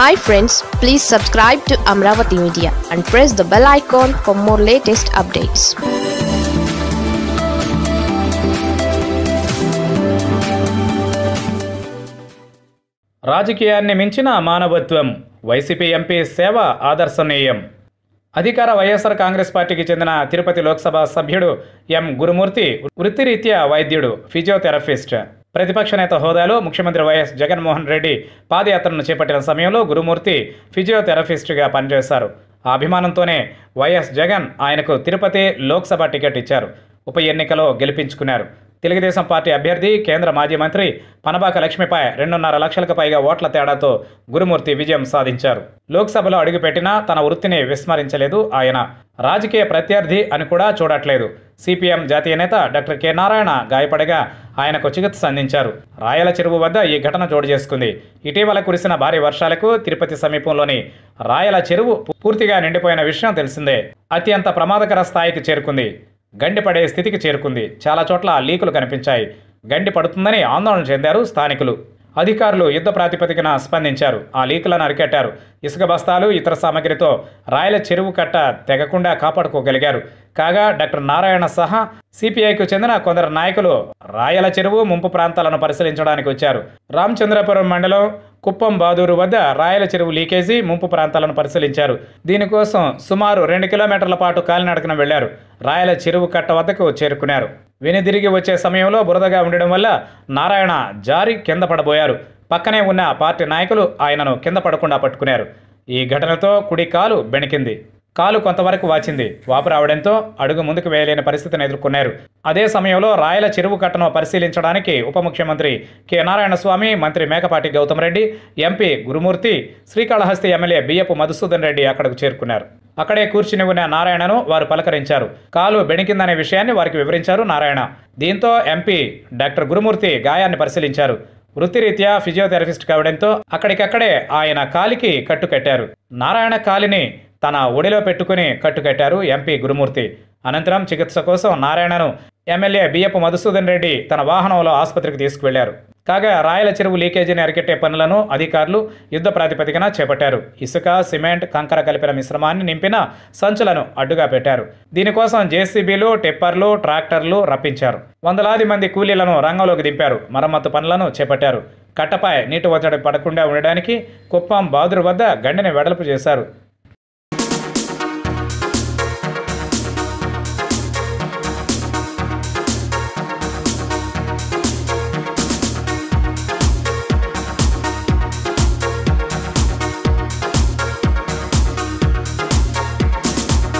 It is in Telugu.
hi friends please subscribe to Amaravati media and press the bell icon for more latest updates రాజకీయాన్ని మించిన మానవత్వం వైసీపీ ఎంపీ సేవ ఆదర్శనీయం అధికార వైఎస్ఆర్ కాంగ్రెస్ పార్టీకి చెందిన తిరుపతి లోక్సభ సభ్యుడు ఎం గురుమూర్తి వృత్తిరీత్యా వైద్యుడు ఫిజియోథెరపిస్ట్ ప్రతిపక్ష నేత హోదాలో ముఖ్యమంత్రి వైఎస్ జగన్మోహన్ రెడ్డి పాదయాత్రను చేపట్టిన సమయంలో గురుమూర్తి ఫిజియోథెరపిస్ట్గా పనిచేశారు ఆ అభిమానంతోనే వైఎస్ జగన్ ఆయనకు తిరుపతి లోక్సభ టికెట్ ఇచ్చారు ఉప ఎన్నికలో గెలిపించుకున్నారు తెలుగుదేశం పార్టీ అభ్యర్థి కేంద్ర మాజీ మంత్రి పనబాక లక్ష్మిపై రెండున్నర లక్షలకు పైగా ఓట్ల తేడాతో గురుమూర్తి విజయం సాధించారు లోక్సభలో అడుగుపెట్టినా తన వృత్తిని విస్మరించలేదు ఆయన రాజకీయ ప్రత్యర్థి అని కూడా చూడట్లేదు సిపిఎం జాతీయ నేత డాక్టర్ కె నారాయణ గాయపడగా ఆయనకు చికిత్స అందించారు రాయల చెరువు వద్ద ఈ ఘటన చోటు చేసుకుంది ఇటీవల కురిసిన భారీ వర్షాలకు తిరుపతి సమీపంలోని రాయల చెరువు పూర్తిగా నిండిపోయిన విషయం తెలిసిందే అత్యంత ప్రమాదకర స్థాయికి చేరుకుంది గండి పడే స్థితికి చేరుకుంది చాలా చోట్ల లీకులు కనిపించాయి గండి పడుతుందని ఆందోళన చెందారు స్థానికులు అధికారులు యుద్ధ ప్రాతిపదికన స్పందించారు ఆ లీకులను అరికట్టారు ఇసుక బస్తాలు ఇతర సామగ్రితో రాయల చెరువు కట్ట తెగకుండా కాపాడుకోగలిగారు కాగా డాక్టర్ నారాయణ సహా సిపిఐకు చెందిన కొందరు నాయకులు రాయల చెరువు ముంపు ప్రాంతాలను పరిశీలించడానికి వచ్చారు రామచంద్రపురం మండలం కుప్పం బాదూరు వద్ద రాయల చెరువు లీకేజీ ముంపు ప్రాంతాలను పరిశీలించారు దీనికోసం సుమారు రెండు కిలోమీటర్ల పాటు కాలినడకన వెళ్లారు రాయల చెరువు కట్ట వద్దకు చేరుకున్నారు వెనుదిరిగి వచ్చే సమయంలో బురదగా ఉండడం వల్ల నారాయణ జారి కింద పడబోయారు పక్కనే ఉన్న పార్టీ నాయకులు ఆయనను కింద పడకుండా పట్టుకున్నారు ఈ ఘటనతో కుడి కాలు బెణికింది కాలు కొంతవరకు వాచింది వాపు రావడంతో అడుగు ముందుకు వేయలేని పరిస్థితిని ఎదుర్కొన్నారు అదే సమయంలో రాయల చెరువు కట్టను పరిశీలించడానికి ఉప ముఖ్యమంత్రి కె నారాయణస్వామి మంత్రి మేకపాటి గౌతమ్ రెడ్డి ఎంపీ గురుమూర్తి శ్రీకాళహస్తి ఎమ్మెల్యే బియ్యపు మధుసూదన్ రెడ్డి అక్కడకు చేరుకున్నారు అక్కడే కూర్చుని ఉన్న నారాయణను వారు పలకరించారు కాలు బెణికిందనే విషయాన్ని వారికి వివరించారు నారాయణ దీంతో ఎంపీ డాక్టర్ గురుమూర్తి గాయాన్ని పరిశీలించారు వృత్తిరీత్యా ఫిజియోథెరపిస్ట్ కావడంతో అక్కడికక్కడే ఆయన కాలికి కట్టుకట్టారు నారాయణ కాలిని తన ఒడిలో పెట్టుకుని కట్టుకట్టారు ఎంపీ గురుమూర్తి అనంతరం చికిత్స కోసం నారాయణను ఎమ్మెల్యే బియ్యపు మధుసూదన్ రెడ్డి తన వాహనంలో ఆసుపత్రికి తీసుకువెళ్లారు కాగా రాయల చెరువు లీకేజీని అరికెట్టే పనులను అధికారులు యుద్ధ ప్రాతిపదికన చేపట్టారు ఇసుక సిమెంట్ కంకర కలిపిన మిశ్రమాన్ని నింపిన సంచులను అడ్డుగా పెట్టారు దీనికోసం జేసీబీలు టిప్పర్లు ట్రాక్టర్లు రప్పించారు వందలాది మంది కూలీలను రంగంలోకి దింపారు మరమ్మత్తు పనులను చేపట్టారు కట్టపై నీటి ఒత్తిడి పడకుండా ఉండడానికి కుప్పం బాదురు వద్ద గండిని వెడల్పు చేశారు